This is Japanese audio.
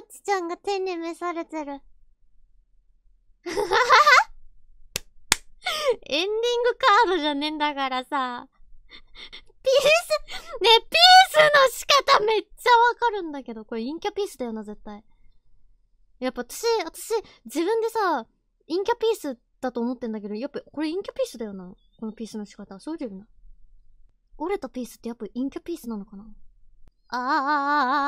ぐちちゃんが手に召されてる。エンディングカードじゃねえんだからさ。ピース、ねえ、ピースの仕方めっちゃわかるんだけど、これ陰キャピースだよな、絶対。やっぱ私、私、自分でさ、陰キャピースだと思ってんだけど、やっぱこれ陰キャピースだよな。このピースの仕方。そうだよな。折れたピースってやっぱ陰キャピースなのかなあああああ